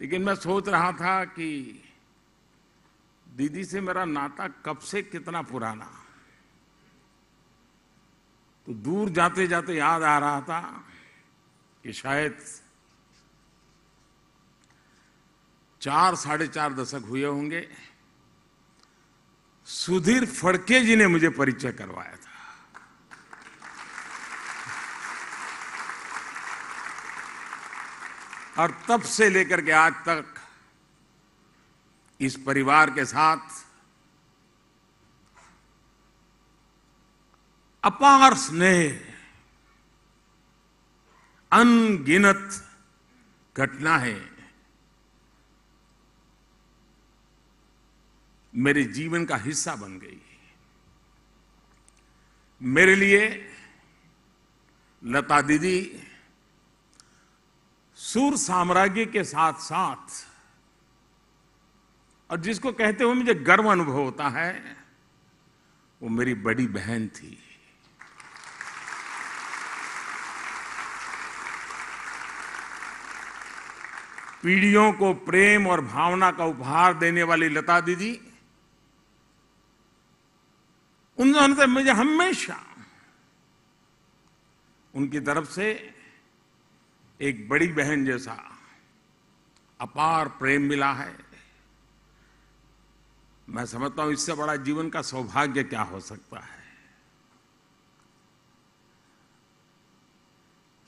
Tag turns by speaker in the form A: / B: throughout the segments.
A: लेकिन मैं सोच रहा था कि दीदी से मेरा नाता कब से कितना पुराना तो दूर जाते जाते याद आ रहा था कि शायद चार साढ़े चार दशक हुए होंगे सुधीर फड़के जी ने मुझे परिचय करवाया था और तब से लेकर के आज तक इस परिवार के साथ अपार स्नेह अनगिनत घटना है मेरे जीवन का हिस्सा बन गई मेरे लिए लता दीदी सूर साम्राज्य के साथ साथ और जिसको कहते हुए मुझे गर्व अनुभव होता है वो मेरी बड़ी बहन थी पीढ़ियों को प्रेम और भावना का उपहार देने वाली लता दीदी उन्होंने तो मुझे हमेशा उनकी तरफ से एक बड़ी बहन जैसा अपार प्रेम मिला है मैं समझता हूं इससे बड़ा जीवन का सौभाग्य क्या हो सकता है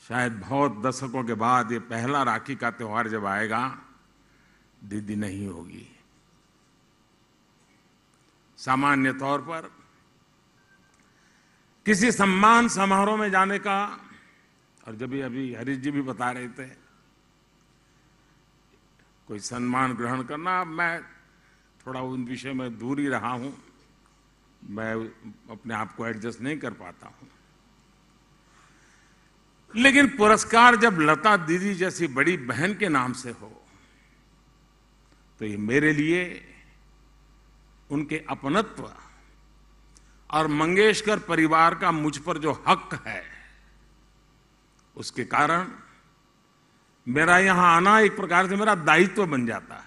A: शायद बहुत दशकों के बाद ये पहला राखी का त्यौहार जब आएगा दीदी नहीं होगी सामान्य तौर पर किसी सम्मान समारोह में जाने का और जब भी अभी हरीश जी भी बता रहे थे कोई सम्मान ग्रहण करना मैं थोड़ा उन विषय में दूर ही रहा हूं मैं अपने आप को एडजस्ट नहीं कर पाता हूं लेकिन पुरस्कार जब लता दीदी जैसी बड़ी बहन के नाम से हो तो ये मेरे लिए उनके अपनत्व और मंगेशकर परिवार का मुझ पर जो हक है उसके कारण मेरा यहां आना एक प्रकार से मेरा दायित्व बन जाता है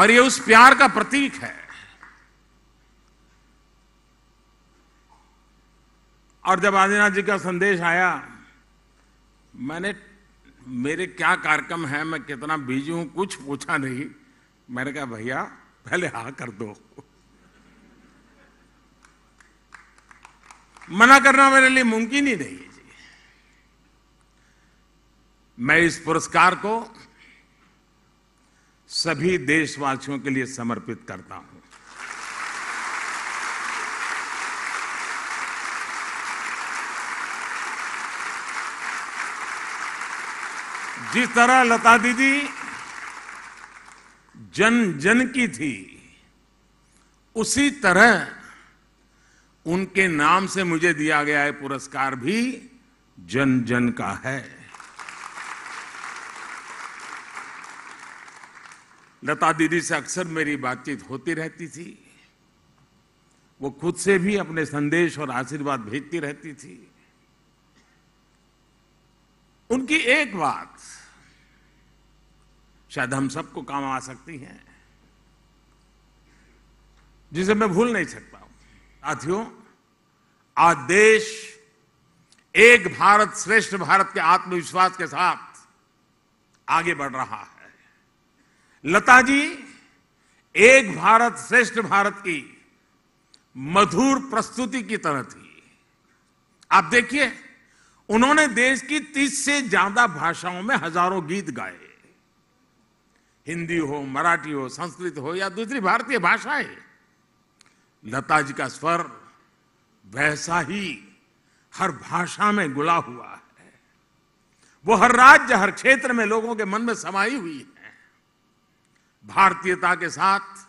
A: और ये उस प्यार का प्रतीक है और जब आदिनाथ जी का संदेश आया मैंने मेरे क्या कार्यक्रम है मैं कितना बिजी हूं कुछ पूछा नहीं मैंने कहा भैया पहले हा कर दो मना करना मेरे लिए मुमकिन ही नहीं है जी मैं इस पुरस्कार को सभी देशवासियों के लिए समर्पित करता हूं जिस तरह लता दीदी जन जन की थी उसी तरह उनके नाम से मुझे दिया गया है पुरस्कार भी जन जन का है लता दीदी से अक्सर मेरी बातचीत होती रहती थी वो खुद से भी अपने संदेश और आशीर्वाद भेजती रहती थी उनकी एक बात शायद हम सबको काम आ सकती है जिसे मैं भूल नहीं सकता साथियों आज देश एक भारत श्रेष्ठ भारत के आत्मविश्वास के साथ आगे बढ़ रहा है लता जी एक भारत श्रेष्ठ भारत की मधुर प्रस्तुति की तरह थी आप देखिए उन्होंने देश की तीस से ज्यादा भाषाओं में हजारों गीत गाए हिंदी हो मराठी हो संस्कृत हो या दूसरी भारतीय भाषाएं लता जी का स्वर वैसा ही हर भाषा में गुला हुआ है वो हर राज्य हर क्षेत्र में लोगों के मन में समाई हुई है भारतीयता के साथ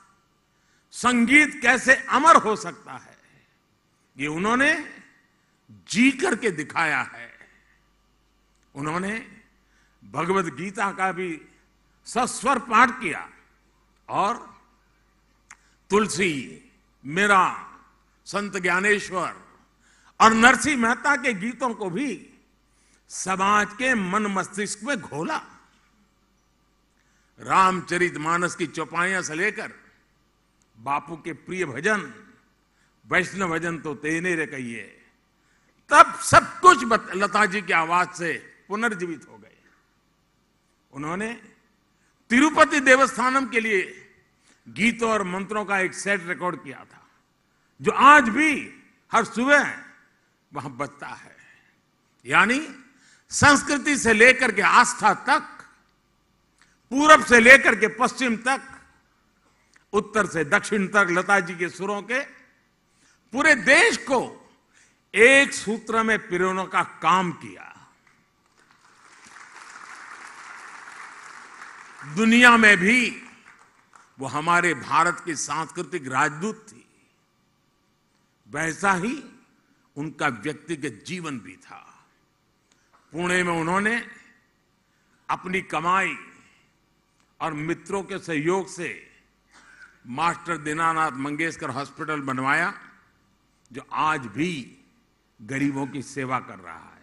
A: संगीत कैसे अमर हो सकता है ये उन्होंने जी करके दिखाया है उन्होंने भगवत गीता का भी सस्वर पाठ किया और तुलसी मेरा संत ज्ञानेश्वर और नरसी मेहता के गीतों को भी समाज के मन मस्तिष्क में घोला रामचरित मानस की चौपाइयां से लेकर बापू के प्रिय भजन वैष्णव भजन तो तेने रे कहिए तब सब कुछ लता जी की आवाज से पुनर्जीवित हो गए उन्होंने तिरुपति देवस्थानम के लिए गीतों और मंत्रों का एक सेट रिकॉर्ड किया था जो आज भी हर सुबह वहां बजता है यानी संस्कृति से लेकर के आस्था तक पूरब से लेकर के पश्चिम तक उत्तर से दक्षिण तक लता जी के सुरों के पूरे देश को एक सूत्र में पिरोने का काम किया दुनिया में भी वो हमारे भारत की सांस्कृतिक राजदूत थी वैसा ही उनका व्यक्तिगत जीवन भी था पुणे में उन्होंने अपनी कमाई और मित्रों के सहयोग से मास्टर दीनानाथ मंगेशकर हॉस्पिटल बनवाया जो आज भी गरीबों की सेवा कर रहा है